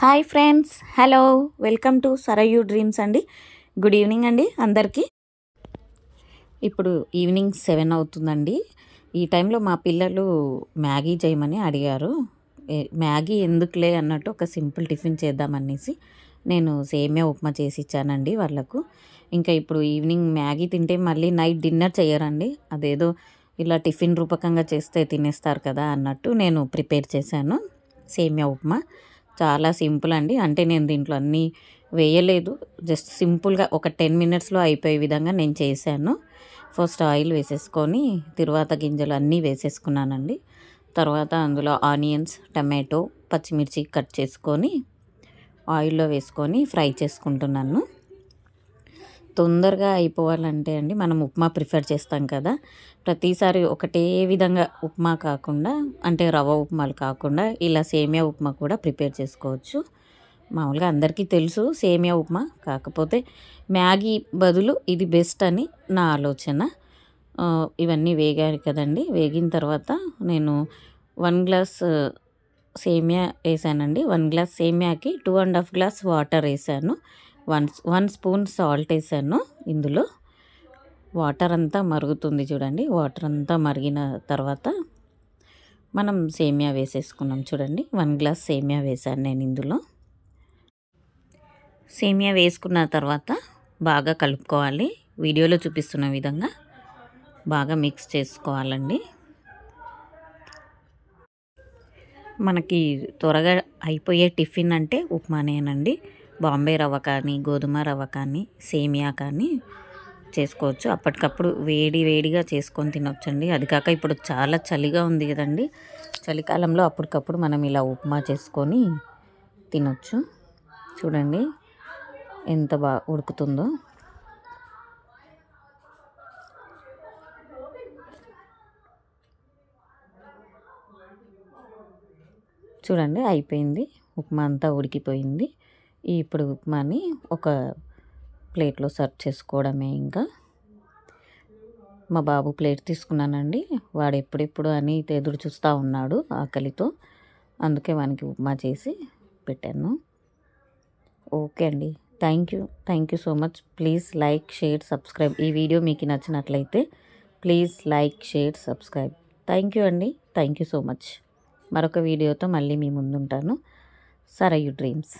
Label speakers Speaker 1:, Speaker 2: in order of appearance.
Speaker 1: hi friends hello welcome to Sarayu dreams అండి good evening అండి అందరికీ ఇప్పుడు ఈవినింగ్ సెవెన్ అవుతుందండి ఈ టైంలో మా పిల్లలు మ్యాగీ చేయమని అడిగారు మ్యాగీ ఎందుకులే అన్నట్టు ఒక సింపుల్ టిఫిన్ చేద్దామనేసి నేను సేమే ఉప్మా చేసి ఇచ్చానండి వాళ్ళకు ఇంకా ఇప్పుడు ఈవినింగ్ మ్యాగీ తింటే మళ్ళీ నైట్ డిన్నర్ చేయరండి అదేదో ఇలా టిఫిన్ రూపకంగా చేస్తే తినేస్తారు కదా అన్నట్టు నేను ప్రిపేర్ చేశాను సేమ్యా ఉప్మా చాలా సింపుల్ అండి అంటే నేను దీంట్లో అన్నీ వేయలేదు జస్ట్ సింపుల్గా ఒక టెన్ మినిట్స్లో అయిపోయే విధంగా నేను చేశాను ఫస్ట్ ఆయిల్ వేసేసుకొని తర్వాత గింజలు అన్నీ వేసేసుకున్నానండి తర్వాత అందులో ఆనియన్స్ టమాటో పచ్చిమిర్చి కట్ చేసుకొని ఆయిల్లో వేసుకొని ఫ్రై చేసుకుంటున్నాను తొందరగా అయిపోవాలంటే అండి మనం ఉప్మా ప్రిఫర్ చేస్తాం కదా ప్రతిసారి ఒకటే విధంగా ఉప్మా కాకుండా అంటే రవ్వ ఉప్మాలు కాకుండా ఇలా సేమియా ఉప్మా కూడా ప్రిపేర్ చేసుకోవచ్చు మామూలుగా అందరికీ తెలుసు సేమియా ఉప్మా కాకపోతే మ్యాగీ బదులు ఇది బెస్ట్ అని నా ఆలోచన ఇవన్నీ వేగాలి కదండి వేగిన తర్వాత నేను వన్ గ్లాస్ సేమియా వేసానండి వన్ గ్లాస్ సేమియాకి two and half glass water వేసాను వన్ వన్ స్పూన్ సాల్ట్ వేసాను ఇందులో వాటర్ అంతా మరుగుతుంది చూడండి వాటర్ అంతా మరిగిన తర్వాత మనం సేమియా వేసేసుకున్నాం చూడండి వన్ గ్లాస్ సేమియా వేసాను నేను ఇందులో సేమియా వేసుకున్న తర్వాత బాగా కలుపుకోవాలి వీడియోలో చూపిస్తున్న విధంగా బాగా మిక్స్ చేసుకోవాలండి మనకి త్వరగా అయిపోయే టిఫిన్ అంటే ఉప్మానేనండి బాంబే రవ్వ కానీ గోధుమ రవ్వ కానీ సేమియా కానీ చేసుకోవచ్చు అప్పటికప్పుడు వేడి వేడిగా చేసుకొని తినొచ్చండి అది కాక ఇప్పుడు చాలా చలిగా ఉంది కదండి చలికాలంలో అప్పటికప్పుడు మనం ఇలా ఉప్మా చేసుకొని తినొచ్చు చూడండి ఎంత బాగా ఉడుకుతుందో చూడండి అయిపోయింది ఉప్మా అంతా ఉడికిపోయింది ఈ ఇప్పుడు ఉప్మాని ఒక ప్లేట్లో సర్వ్ చేసుకోవడమే ఇంకా మా బాబు ప్లేట్ తీసుకున్నానండి వాడు ఎప్పుడెప్పుడు అని ఎదురు చూస్తూ ఉన్నాడు ఆకలితో అందుకే వానికి ఉప్మా చేసి పెట్టాను ఓకే అండి thank you thank you so much please like share subscribe ఈ వీడియో మీకు నచ్చినట్లయితే please like share subscribe thank you అండి థ్యాంక్ యూ సో మచ్ మరొక వీడియోతో మళ్ళీ మీ ముందుంటాను యూ డ్రీమ్స్